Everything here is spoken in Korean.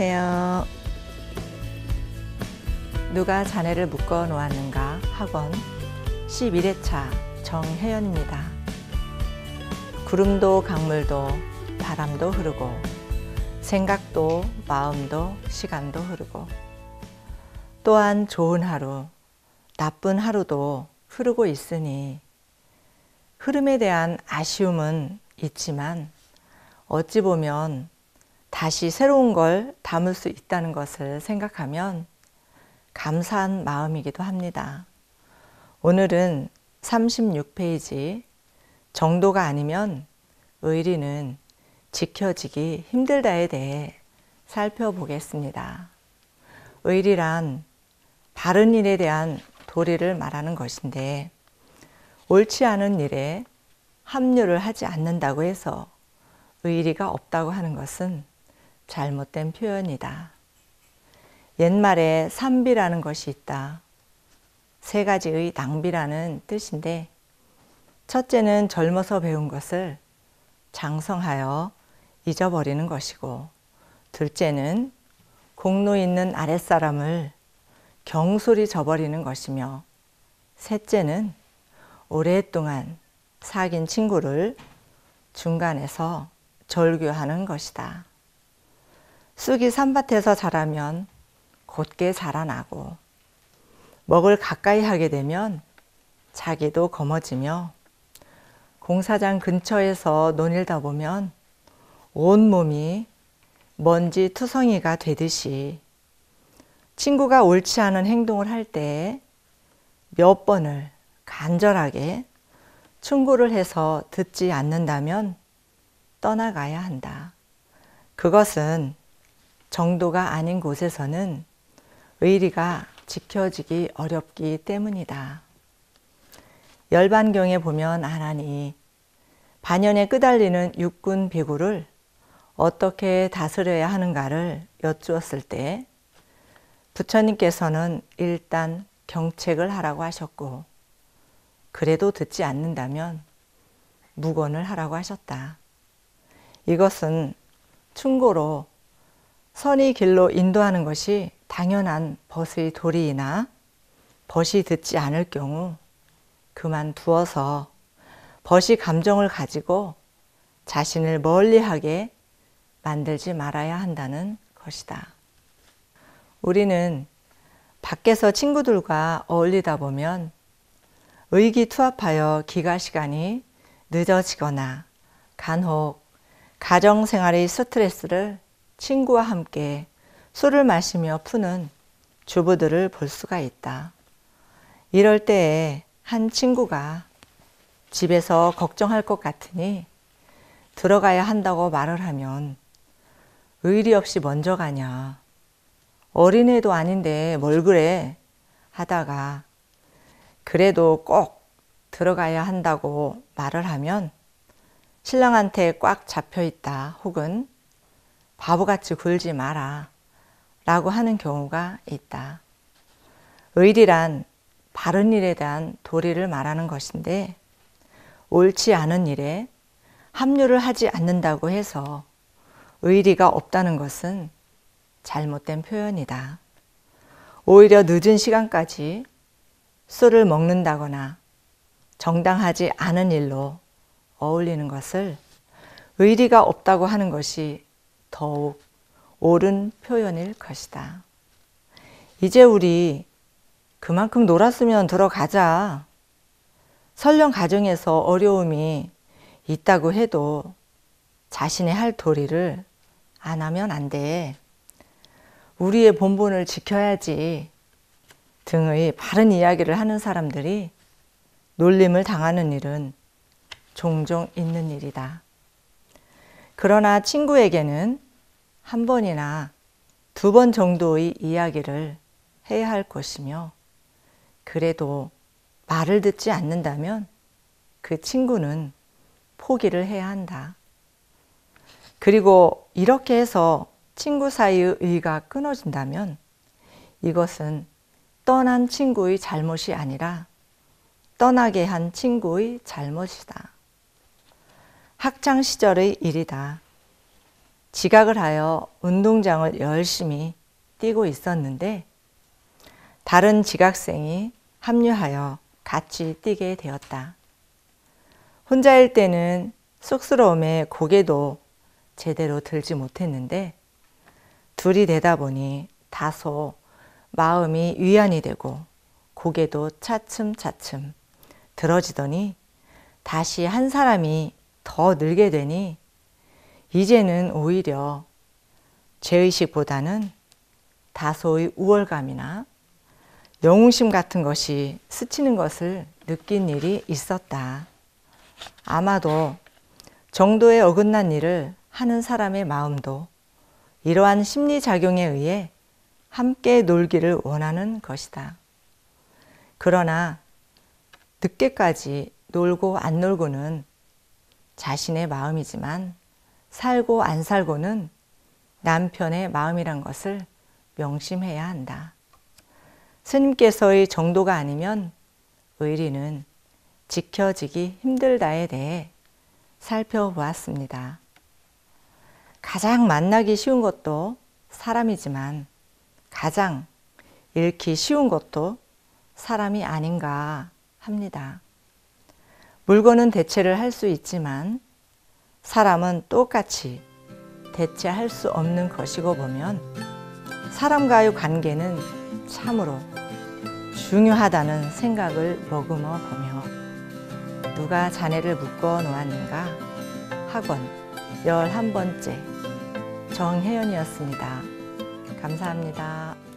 안녕하세요. 누가 자네를 묶어 놓았는가 학원 11회차 정혜연입니다. 구름도 강물도 바람도 흐르고 생각도 마음도 시간도 흐르고 또한 좋은 하루 나쁜 하루도 흐르고 있으니 흐름에 대한 아쉬움은 있지만 어찌 보면 다시 새로운 걸 담을 수 있다는 것을 생각하면 감사한 마음이기도 합니다. 오늘은 36페이지 정도가 아니면 의리는 지켜지기 힘들다에 대해 살펴보겠습니다. 의리란 바른 일에 대한 도리를 말하는 것인데 옳지 않은 일에 합류를 하지 않는다고 해서 의리가 없다고 하는 것은 잘못된 표현이다. 옛말에 삼비라는 것이 있다. 세 가지의 낭비라는 뜻인데 첫째는 젊어서 배운 것을 장성하여 잊어버리는 것이고 둘째는 공로 있는 아랫사람을 경솔히 저버리는 것이며 셋째는 오랫동안 사귄 친구를 중간에서 절교하는 것이다. 쑥이 산밭에서 자라면 곧게 자라나고 먹을 가까이 하게 되면 자기도 거머지며 공사장 근처에서 논일다 보면 온몸이 먼지 투성이가 되듯이 친구가 옳지 않은 행동을 할 때 몇 번을 간절하게 충고를 해서 듣지 않는다면 떠나가야 한다. 그것은 정도가 아닌 곳에서는 의리가 지켜지기 어렵기 때문이다. 열반경에 보면 아라니 반연에 끄달리는 육군 비구를 어떻게 다스려야 하는가를 여쭈었을 때 부처님께서는 일단 경책을 하라고 하셨고 그래도 듣지 않는다면 무건을 하라고 하셨다. 이것은 충고로 선의 길로 인도하는 것이 당연한 벗의 도리이나 벗이 듣지 않을 경우 그만두어서 벗이 감정을 가지고 자신을 멀리하게 만들지 말아야 한다는 것이다. 우리는 밖에서 친구들과 어울리다 보면 의기투합하여 기가 시간이 늦어지거나 간혹 가정생활의 스트레스를 친구와 함께 술을 마시며 푸는 주부들을 볼 수가 있다. 이럴 때에 한 친구가 집에서 걱정할 것 같으니 들어가야 한다고 말을 하면 의리 없이 먼저 가냐. 어린애도 아닌데 뭘 그래? 하다가 그래도 꼭 들어가야 한다고 말을 하면 신랑한테 꽉 잡혀 있다 혹은 바보같이 굴지 마라. 라고 하는 경우가 있다. 의리란 바른 일에 대한 도리를 말하는 것인데, 옳지 않은 일에 합류를 하지 않는다고 해서 의리가 없다는 것은 잘못된 표현이다. 오히려 늦은 시간까지 술을 먹는다거나 정당하지 않은 일로 어울리는 것을 의리가 없다고 하는 것이 더욱 옳은 표현일 것이다. 이제 우리 그만큼 놀았으면 들어가자. 설령 가정에서 어려움이 있다고 해도 자신의 할 도리를 안 하면 안 돼. 우리의 본분을 지켜야지. 등의 바른 이야기를 하는 사람들이 놀림을 당하는 일은 종종 있는 일이다. 그러나 친구에게는 한 번이나 두 번 정도의 이야기를 해야 할 것이며 그래도 말을 듣지 않는다면 그 친구는 포기를 해야 한다. 그리고 이렇게 해서 친구 사이의 의가 끊어진다면 이것은 떠난 친구의 잘못이 아니라 떠나게 한 친구의 잘못이다. 학창 시절의 일이다. 지각을 하여 운동장을 열심히 뛰고 있었는데 다른 지각생이 합류하여 같이 뛰게 되었다. 혼자일 때는 쑥스러움에 고개도 제대로 들지 못했는데 둘이 되다 보니 다소 마음이 위안이 되고 고개도 차츰차츰 들어지더니 다시 한 사람이 더 늘게 되니 이제는 오히려 죄의식보다는 다소의 우월감이나 영웅심 같은 것이 스치는 것을 느낀 일이 있었다. 아마도 정도에 어긋난 일을 하는 사람의 마음도 이러한 심리작용에 의해 함께 놀기를 원하는 것이다. 그러나 늦게까지 놀고 안 놀고는 자신의 마음이지만 살고 안 살고는 남편의 마음이란 것을 명심해야 한다. 스님께서의 정도가 아니면 의리는 지켜지기 힘들다에 대해 살펴보았습니다. 가장 만나기 쉬운 것도 사람이지만 가장 잃기 쉬운 것도 사람이 아닌가 합니다. 물건은 대체를 할 수 있지만 사람은 똑같이 대체할 수 없는 것이고 보면 사람과의 관계는 참으로 중요하다는 생각을 머금어 보며 누가 자네를 묶어 놓았는가 학원 11번째 정혜연이었습니다. 감사합니다.